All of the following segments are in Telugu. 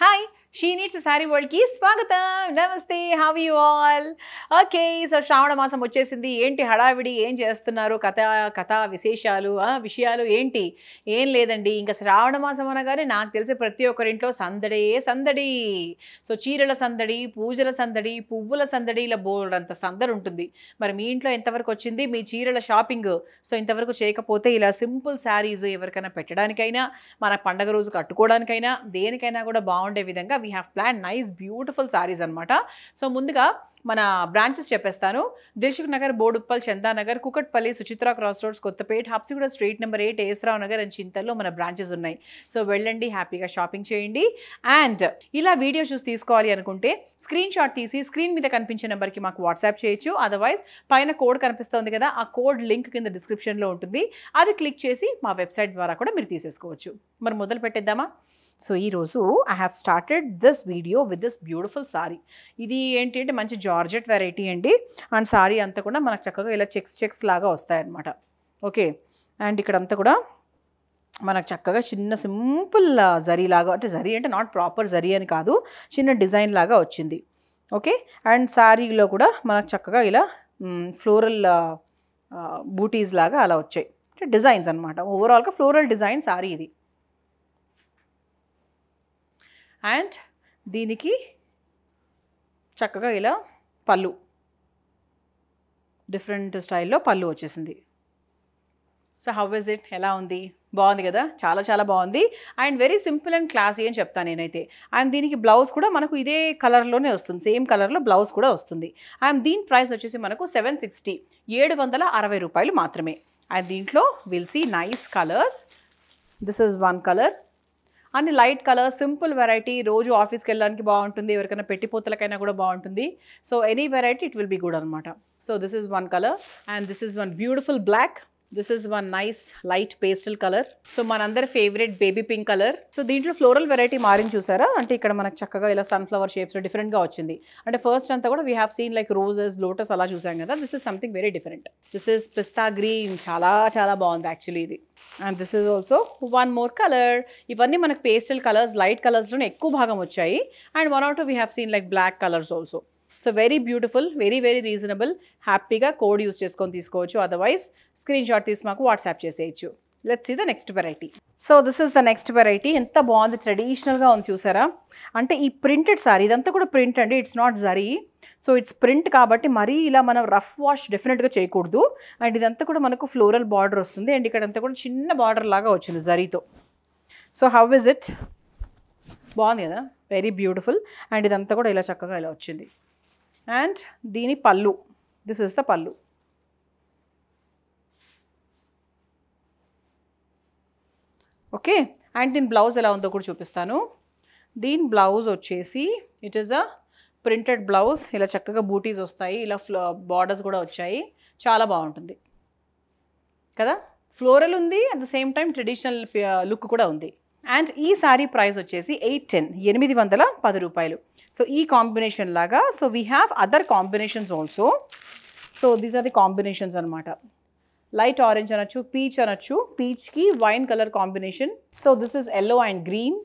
Hi షీ నీడ్స్ శారీ వరల్డ్కి స్వాగతం నమస్తే have you all okay so శ్రావణ మాసం వచ్చేసింది ఏంటి హడావిడి ఏం చేస్తున్నారు కథ కథ విశేషాలు విషయాలు ఏంటి ఏం లేదండి ఇంకా శ్రావణ మాసం అనగానే నాకు తెలిసి ప్రతి ఒక్కరింట్లో సందడే సందడి సో చీరల సందడి పూజల సందడి పువ్వుల సందడి ఇలా బోర్డంత సందడి ఉంటుంది మరి మీ ఇంట్లో ఎంతవరకు వచ్చింది మీ చీరల షాపింగ్ సో ఇంతవరకు చేయకపోతే ఇలా సింపుల్ శారీస్ ఎవరికైనా పెట్టడానికైనా మన పండగ రోజు కట్టుకోవడానికైనా దేనికైనా కూడా బాగుండే విధంగా we have plan nice beautiful saris అనమాట సో ముందుగా మన బ్రాంచెస్ చెప్పేస్తాను Dilsukhnagar Boduppal Chandanagar Kukatpally Suchitra cross roads Kothapet Habsiguda street number eight Esarao Nagar and చింతల్లో మన బ్రాంచెస్ ఉన్నాయి సో వెళ్ళండి హ్యాపీగా షాపింగ్ చేయండి అండ్ ఇలా వీడియో చూసి తీసుకోవాలి అనుకుంటే స్క్రీన్ షాట్ తీసి స్క్రీన్ మీద కనిపించే నెంబర్కి మాకు వాట్సాప్ చేయొచ్చు అదర్వైజ్ పైన కోడ్ కనిపిస్తుంది కదా ఆ కోడ్ లింక్ కింద డిస్క్రిప్షన్లో ఉంటుంది అది క్లిక్ చేసి మా వెబ్సైట్ ద్వారా కూడా మీరు తీసేసుకోవచ్చు మరి మొదలు పెట్టేద్దామా సో ఈరోజు I have started this video with this beautiful sari ఇది ఏంటి అంటే మంచి జార్జెట్ వెరైటీ అండి అండ్ సారీ అంతా కూడా మనకు చక్కగా ఇలా చెక్స్ చెక్స్ లాగా వస్తాయన్నమాట ఓకే అండ్ ఇక్కడంతా కూడా మనకు చక్కగా చిన్న సింపుల్ జరీ లాగా అంటే జరీ అంటే నాట్ ప్రాపర్ జరీ అని కాదు చిన్న డిజైన్ లాగా వచ్చింది ఓకే అండ్ శారీలో కూడా మనకు చక్కగా ఇలా ఫ్లోరల్ బూటీస్ లాగా అలా వచ్చాయి అంటే డిజైన్స్ అనమాట ఓవరాల్గా ఫ్లోరల్ డిజైన్ సారీ ఇది అండ్ దీనికి చక్కగా ఇలా పళ్ళు డిఫరెంట్ స్టైల్లో పళ్ళు వచ్చేసింది సో హౌ ఇస్ ఇట్ ఎలా ఉంది బాగుంది కదా చాలా చాలా బాగుంది and very simple and classy అని చెప్తాను నేనైతే అండ్ దీనికి బ్లౌజ్ కూడా మనకు ఇదే కలర్లోనే వస్తుంది సేమ్ కలర్లో బ్లౌజ్ కూడా వస్తుంది అండ్ దీని ప్రైస్ వచ్చేసి మనకు సెవెన్ సిక్స్టీ ఏడు వందల అరవై రూపాయలు మాత్రమే అండ్ దీంట్లో will see nice colours this is one colour అన్ని లైట్ కలర్ సింపుల్ వెరైటీ రోజు ఆఫీస్కి వెళ్ళడానికి బాగుంటుంది ఎవరికైనా పెట్టిపోతలకైనా కూడా బాగుంటుంది so any variety it will be good అనమాట so this is one colour and this is one beautiful black this is one nice light pastel colour so మనందరి favourite baby pink colour so దీంట్లో ఫ్లోరల్ వెరైటీ మారింది చూసారా అంటే ఇక్కడ మనకు చక్కగా ఇలా సన్ఫ్లవర్ షేప్స్ డిఫరెంట్గా వచ్చింది అంటే ఫస్ట్ అంతా కూడా we have seen like roses lotus అలా చూసాం కదా this is something very different this is pista green చాలా చాలా బాగుంది యాక్చువల్లీ ఇది and this is also one more colour ఇవన్నీ మనకు పేస్టల్ కలర్స్ లైట్ కలర్స్లోనే ఎక్కువ భాగం వచ్చాయి and one out we have seen like black colours also so very beautiful very very reasonable హ్యాపీగా కోడ్ యూస్ చేసుకొని తీసుకోవచ్చు అదర్వైజ్ స్క్రీన్ షాట్ తీసి మాకు వాట్సాప్ చేసేయచ్చు let's see the next variety so this is the next variety ఎంత బాగుంది ట్రెడిషనల్గా ఉంది చూసారా అంటే ఈ ప్రింటెడ్ సారీ ఇదంతా కూడా ప్రింట్ అండి it's not zari so it's print కాబట్టి మరీ ఇలా మనం రఫ్ వాష్ డెఫినెట్గా చేయకూడదు అండ్ ఇదంతా కూడా మనకు ఫ్లోరల్ బార్డర్ వస్తుంది అండ్ ఇక్కడంతా కూడా చిన్న బార్డర్ లాగా వచ్చింది జరీతో సో హౌ ఇస్ ఇట్ బాగుంది కదా వెరీ బ్యూటిఫుల్ అండ్ ఇదంతా కూడా ఇలా చక్కగా ఇలా వచ్చింది అండ్ దీని pallu this is the pallu okay and దీని బ్లౌజ్ ఎలా ఉందో కూడా చూపిస్తాను దీని బ్లౌజ్ వచ్చేసి it is a printed blouse ఇలా చక్కగా బూటీస్ వస్తాయి ఇలా ఫ్లో బార్డర్స్ కూడా వచ్చాయి చాలా బాగుంటుంది కదా ఫ్లోరల్ ఉంది at the same time traditional look కూడా ఉంది అండ్ ఈ సారీ ప్రైస్ వచ్చేసి ఎయిట్ టెన్ ఎనిమిది వందల పది రూపాయలు సో ఈ కాంబినేషన్ లాగా so we have other combinations also so these are the combinations అనమాట లైట్ ఆరెంజ్ అనొచ్చు పీచ్ అనొచ్చు పీచ్కి wine colour combination so this is yellow and green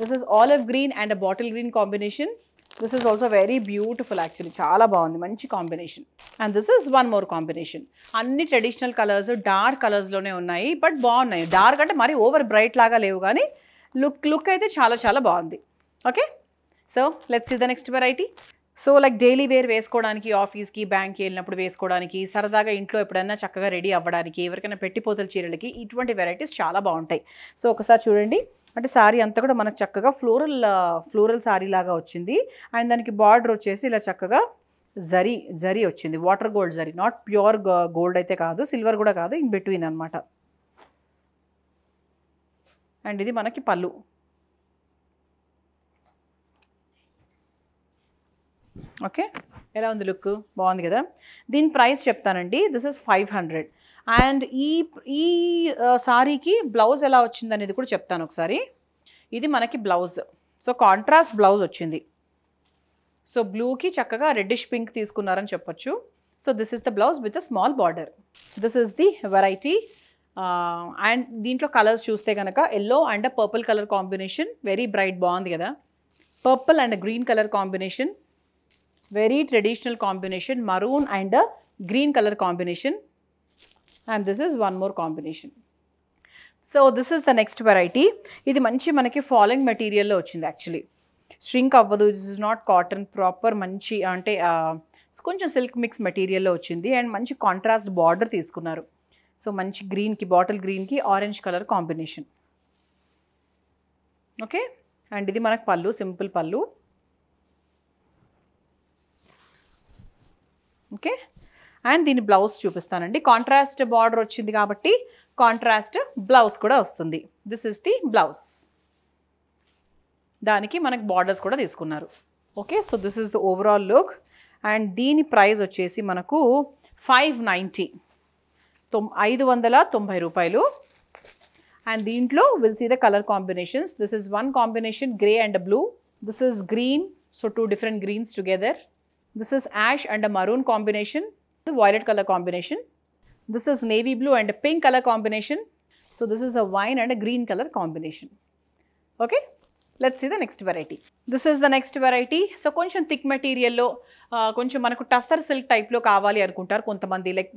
this is off green and a bottle green combination this is also very beautiful actually చాలా బాగుంది మంచి combination and this is one more combination అన్ని ట్రెడిషనల్ కలర్స్ డార్క్ కలర్స్లోనే ఉన్నాయి బట్ బాగున్నాయి డార్క్ అంటే మరీ ఓవర్ బ్రైట్ లాగా లేవు కానీ లుక్ లుక్ అయితే చాలా చాలా బాగుంది okay so let's see the next variety so like daily wear వేసుకోవడానికి ఆఫీస్కి బ్యాంక్కి వెళ్ళినప్పుడు వేసుకోవడానికి సరదాగా ఇంట్లో ఎప్పుడైనా చక్కగా రెడీ అవ్వడానికి ఎవరికైనా పెట్టిపోతల చీరలకి ఇటువంటి వెరైటీస్ చాలా బాగుంటాయి సో ఒకసారి చూడండి అంటే శారీ అంతా కూడా మనకు చక్కగా ఫ్లోరల్ ఫ్లోరల్ శారీ లాగా వచ్చింది అండ్ దానికి బార్డర్ వచ్చేసి ఇలా చక్కగా జరీ జరీ వచ్చింది water gold zari not pure gold అయితే కాదు సిల్వర్ కూడా కాదు ఇన్ బిట్వీన్ అనమాట అండ్ ఇది మనకి పళ్ళు ఓకే ఎలా ఉంది లుక్ బాగుంది కదా దీని ప్రైస్ చెప్తానండి this is five hundred and ఈ ఈ సారీకి బ్లౌజ్ ఎలా వచ్చింది అనేది కూడా చెప్తాను ఒకసారి ఇది మనకి బ్లౌజ్ సో కాంట్రాస్ట్ బ్లౌజ్ వచ్చింది సో బ్లూకి చక్కగా రెడ్డిష్ పింక్ తీసుకున్నారని చెప్పొచ్చు so this is the blouse with a small border this is the variety and దీంట్లో కలర్స్ చూస్తే కనుక yellow and purple colour combination very bright బాగుంది కదా purple and green colour combination very traditional combination maroon and green colour combination and this is one more combination so this is the next variety ఇది మంచి మనకి ఫాలోయింగ్ మెటీరియల్లో వచ్చింది యాక్చువల్లీ స్ట్రింక్ అవ్వదు this is not cotton proper మంచి అంటే కొంచెం సిల్క్ మిక్స్ మెటీరియల్లో వచ్చింది అండ్ మంచి కాంట్రాస్ట్ బార్డర్ తీసుకున్నారు సో మంచి గ్రీన్కి బాటిల్ గ్రీన్కి orange colour combination okay and ఇది మనకు pallu simple pallu okay and దీని బ్లౌజ్ చూపిస్తానండి కాంట్రాస్ట్ బార్డర్ వచ్చింది కాబట్టి కాంట్రాస్ట్ బ్లౌజ్ కూడా వస్తుంది దిస్ ఇస్ ది బ్లౌజ్ దానికి మనకు బార్డర్స్ కూడా తీసుకున్నారు okay so this is the overall look and దీని ప్రైస్ వచ్చేసి మనకు ఫైవ్ నైంటీ తొమ్ ఐదు వందల తొంభై రూపాయలు అండ్ దీంట్లో will see the colour combinations this is one combination grey and blue this is green so two different greens together this is ash and maroon combination The violet color combination. This is navy blue and a pink color combination. So this is a wine and a green color combination. Okay. Let see the next variety this is the next variety so కొంచెం థిక్ మెటీరియల్లో కొంచెం మనకు టస్సర్ సిల్క్ టైప్లో కావాలి అనుకుంటారు కొంతమంది like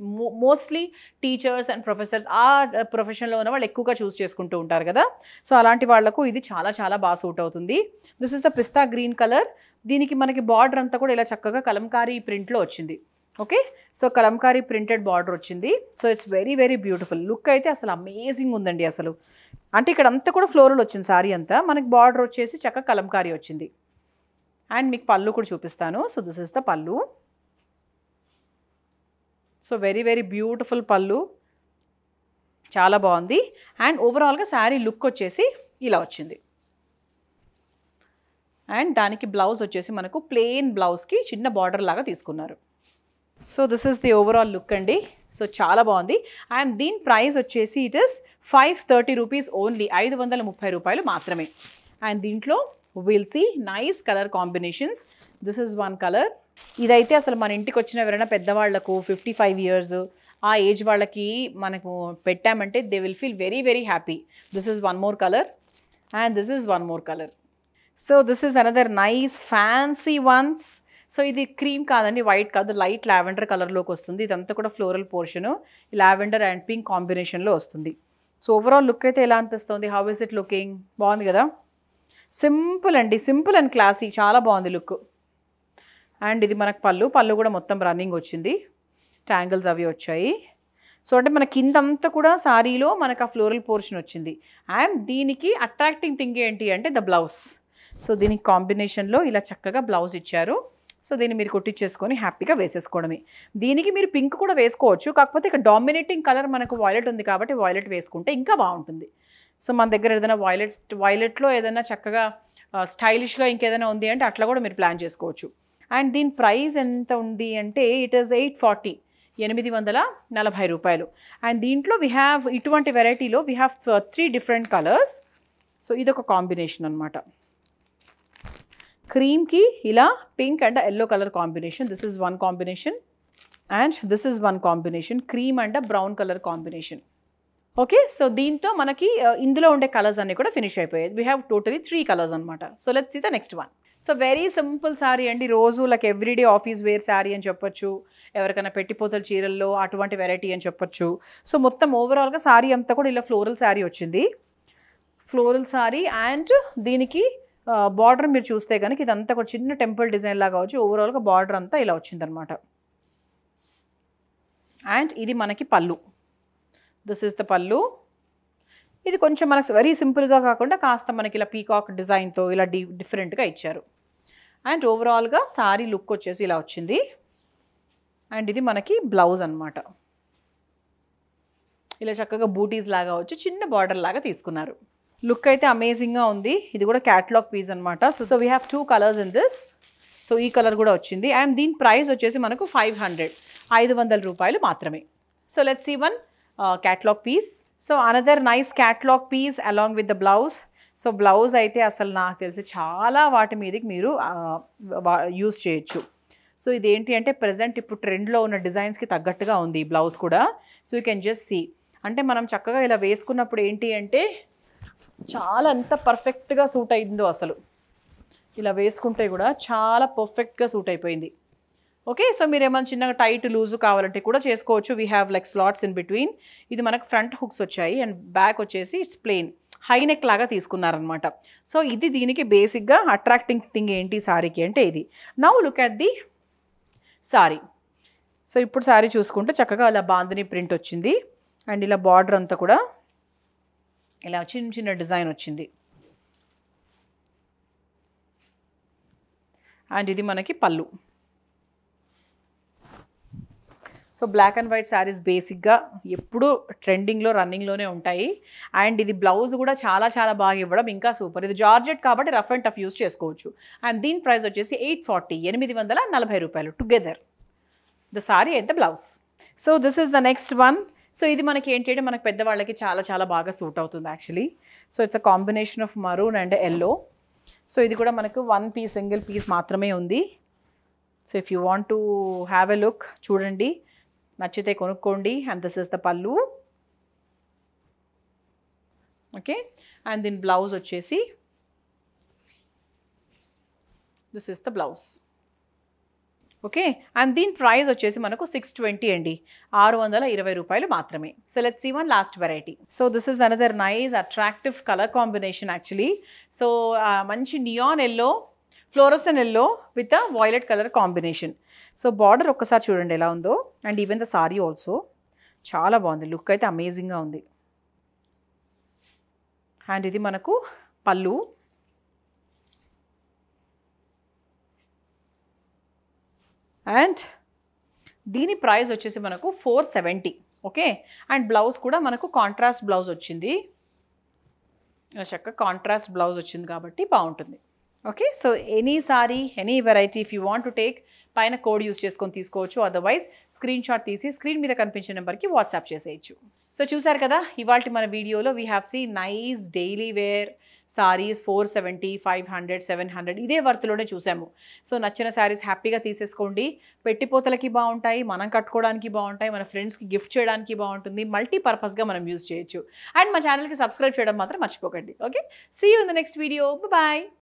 mostly teachers and professors ఆ ప్రొఫెషన్లో ఉన్న వాళ్ళు ఎక్కువగా చూస్ చేసుకుంటూ ఉంటారు కదా సో అలాంటి వాళ్లకు ఇది చాలా చాలా బాగా సూట్ అవుతుంది this is the pista green colour దీనికి మనకి బార్డర్ అంతా కూడా ఇలా చక్కగా కలంకారీ ప్రింట్లో వచ్చింది okay so kalamkari printed border వచ్చింది so it's very very beautiful look అయితే అసలు అమేజింగ్ ఉందండి అసలు అంటే ఇక్కడ అంతా కూడా ఫ్లోరల్ వచ్చింది సారీ అంతా మనకి బార్డర్ వచ్చేసి చక్క కలంకారీ వచ్చింది అండ్ మీకు పళ్ళు కూడా చూపిస్తాను so this is the pallu so very very beautiful pallu చాలా బాగుంది అండ్ ఓవరాల్గా శారీ లుక్ వచ్చేసి ఇలా వచ్చింది అండ్ దానికి బ్లౌజ్ వచ్చేసి మనకు ప్లెయిన్ బ్లౌజ్కి చిన్న బార్డర్ లాగా తీసుకున్నారు so this is the overall look అండి సో చాలా బాగుంది అండ్ దీని ప్రైస్ వచ్చేసి it is five thirty rupees only ఐదు వందల ముప్పై రూపాయలు మాత్రమే అండ్ దీంట్లో will see nice colour combinations this is one colour ఇదైతే అసలు మన ఇంటికి వచ్చిన ఎవరైనా పెద్దవాళ్లకు ఫిఫ్టీ ఫైవ్ ఇయర్స్ ఆ ఏజ్ వాళ్ళకి మనకు పెట్టామంటే they will feel very very happy this is one more colour and this is one more colour so this is another nice fancy ones so ఇది క్రీమ్ కాదండి వైట్ కాదు లైట్ లావెండర్ కలర్లోకి వస్తుంది ఇదంతా కూడా floral portion lavender and pink కాంబినేషన్లో వస్తుంది సో ఓవరాల్ లుక్ అయితే ఎలా అనిపిస్తుంది హౌ ఇస్ ఇట్ లుకింగ్ బాగుంది కదా సింపుల్ అండి సింపుల్ అండ్ క్లాసీ చాలా బాగుంది లుక్ అండ్ ఇది మనకు పళ్ళు పళ్ళు కూడా మొత్తం రన్నింగ్ వచ్చింది ట్యాంగిల్స్ అవి వచ్చాయి సో అంటే మన కిందంతా కూడా సారీలో మనకు ఆ ఫ్లోరల్ పోర్షన్ వచ్చింది అండ్ దీనికి అట్రాక్టింగ్ థింగ్ ఏంటి అంటే ద బ్లౌజ్ సో దీనికి కాంబినేషన్లో ఇలా చక్కగా బ్లౌజ్ ఇచ్చారు సో దీన్ని మీరు కుట్టించేసుకొని హ్యాపీగా వేసేసుకోవడమే దీనికి మీరు పింక్ కూడా వేసుకోవచ్చు కాకపోతే ఇక డామినేటింగ్ కలర్ మనకు వాయిలెట్ ఉంది కాబట్టి వాయిలెట్ వేసుకుంటే ఇంకా బాగుంటుంది సో మన దగ్గర ఏదైనా వాయిలెట్ వాయిలెట్లో ఏదైనా చక్కగా స్టైలిష్గా ఇంకేదైనా ఉంది అంటే అట్లా కూడా మీరు ప్లాన్ చేసుకోవచ్చు అండ్ దీని ప్రైస్ ఎంత ఉంది అంటే ఇట్ ఈస్ ఎయిట్ ఫార్టీ ఎనిమిది వందల నలభై రూపాయలు అండ్ దీంట్లో వీ హ్యావ్ ఇటువంటి వెరైటీలో we have three different colours so ఇదొక కాంబినేషన్ అనమాట క్రీమ్కి ఇలా pink and yellow colour combination this is one combination and this is one combination cream and brown colour combination okay so దీంతో మనకి uh, ఇందులో ఉండే కలర్స్ అన్నీ కూడా ఫినిష్ అయిపోయాయి we have totally three colours అనమాట so let's see the next one so very simple sari అండి రోజు like everyday office wear sari అని చెప్పొచ్చు ఎవరికైనా పెట్టిపోతల చీరల్లో అటువంటి వెరైటీ అని చెప్పొచ్చు సో మొత్తం ఓవరాల్గా శారీ అంతా కూడా ఇలా ఫ్లోరల్ శారీ వచ్చింది ఫ్లోరల్ శారీ అండ్ దీనికి బార్డర్ మీరు చూస్తే కనుక ఇదంతా ఒక చిన్న టెంపుల్ డిజైన్ లాగా వచ్చి ఓవరాల్గా బార్డర్ అంతా ఇలా వచ్చిందనమాట అండ్ ఇది మనకి పళ్ళు దిస్ ఇస్ ద పళ్ళు ఇది కొంచెం మనకు వెరీ సింపుల్గా కాకుండా కాస్త మనకి ఇలా పీకాక్ డిజైన్తో ఇలా డి డిఫరెంట్గా ఇచ్చారు అండ్ ఓవరాల్గా సారీ లుక్ వచ్చేసి ఇలా వచ్చింది అండ్ ఇది మనకి బ్లౌజ్ అనమాట ఇలా చక్కగా బూటీస్ లాగా వచ్చి చిన్న బార్డర్ లాగా తీసుకున్నారు లుక్ అయితే అమేజింగ్గా ఉంది ఇది కూడా క్యాట్లాగ్ పీస్ అనమాట so so we have two colours in this so ఈ కలర్ కూడా వచ్చింది అండ్ దీని ప్రైస్ వచ్చేసి మనకు ఫైవ్ హండ్రెడ్ ఐదు వందల రూపాయలు మాత్రమే సో లెట్స్ ఈ one catalogue piece so another nice catalogue piece along with the blouse so blouse అయితే అసలు నాకు తెలిసి చాలా వాటి మీదకి మీరు యూస్ uh, చేయొచ్చు సో ఇదేంటి అంటే ప్రజెంట్ ఇప్పుడు ట్రెండ్లో ఉన్న డిజైన్స్కి తగ్గట్టుగా ఉంది ఈ బ్లౌజ్ కూడా so you can just see అంటే మనం చక్కగా ఇలా వేసుకున్నప్పుడు ఏంటి అంటే చాలా ఎంత పర్ఫెక్ట్గా సూట్ అయిందో అసలు ఇలా వేసుకుంటే కూడా చాలా పర్ఫెక్ట్గా సూట్ అయిపోయింది ఓకే సో మీరు ఏమైనా చిన్నగా టైట్ లూజ్ కావాలంటే కూడా చేసుకోవచ్చు we have like slots in between ఇది మనకు ఫ్రంట్ హుక్స్ వచ్చాయి అండ్ బ్యాక్ వచ్చేసి ఇట్స్ ప్లెయిన్ హై నెక్ లాగా తీసుకున్నారనమాట సో ఇది దీనికి బేసిక్గా అట్రాక్టింగ్ థింగ్ ఏంటి సారీకి అంటే ఇది now look at the sari so ఇప్పుడు శారీ చూసుకుంటే చక్కగా ఇలా బాందిని ప్రింట్ వచ్చింది అండ్ ఇలా బార్డర్ అంతా కూడా ఇలా చిన్న చిన్న డిజైన్ వచ్చింది అండ్ ఇది మనకి pallu so black and white saris బేసిక్గా ఎప్పుడూ ట్రెండింగ్లో రన్నింగ్లోనే ఉంటాయి అండ్ ఇది బ్లౌజ్ కూడా చాలా చాలా బాగా ఇవ్వడం ఇంకా సూపర్ ఇది జార్జెట్ కాబట్టి రఫ్ అండ్ టఫ్ యూస్ చేసుకోవచ్చు అండ్ దీని ప్రైస్ వచ్చేసి ఎయిట్ ఫార్టీ ఎనిమిది వందల నలభై రూపాయలు together the sari and the blouse so this is the next one so ఇది మనకి ఏంటి అంటే మనకు పెద్దవాళ్ళకి చాలా చాలా బాగా సూట్ అవుతుంది actually so it's a combination of maroon and yellow so ఇది కూడా మనకు వన్ పీస్ సింగిల్ పీస్ మాత్రమే ఉంది so if you want to have a look చూడండి నచ్చితే కొనుక్కోండి and this is the pallu okay and దీని బ్లౌజ్ వచ్చేసి this is the blouse okay and దీని ప్రైస్ వచ్చేసి మనకు సిక్స్ ట్వంటీ అండి ఆరు వందల ఇరవై రూపాయలు మాత్రమే so let see one last variety so this is another nice attractive colour combination actually so మంచి neon yellow fluorescent yellow with a violet colour combination so border ఒక్కసారి చూడండి ఎలా ఉందో and even the sari also చాలా బాగుంది లుక్ అయితే అమేజింగ్గా ఉంది అండ్ ఇది మనకు పళ్ళు అండ్ దీని ప్రైస్ వచ్చేసి మనకు four seventy okay and blouse కూడా మనకు కాంట్రాస్ట్ బ్లౌజ్ వచ్చింది చక్క కాంట్రాస్ట్ బ్లౌజ్ వచ్చింది కాబట్టి బాగుంటుంది okay so any sari any variety if you want to take పైన కోడ్ యూస్ చేసుకొని తీసుకోవచ్చు అదర్వైజ్ స్క్రీన్ షాట్ తీసి స్క్రీన్ మీద కనిపించే నెంబర్కి వాట్సాప్ చేసేయచ్చు సో చూసారు కదా ఇవాళ మన వీడియోలో we have see nice daily wear saris four seventy five hundred seven hundred ఇదే వర్త్లోనే చూసాము సో నచ్చిన శారీస్ హ్యాపీగా తీసేసుకోండి పెట్టిపోతలకి బాగుంటాయి మనం కట్టుకోవడానికి బాగుంటాయి మన ఫ్రెండ్స్కి గిఫ్ట్ చేయడానికి బాగుంటుంది మల్టీపర్పస్గా మనం యూజ్ చేయొచ్చు అండ్ మా ఛానల్కి సబ్స్క్రైబ్ చేయడం మాత్రం మర్చిపోకండి okay see you in the next video bye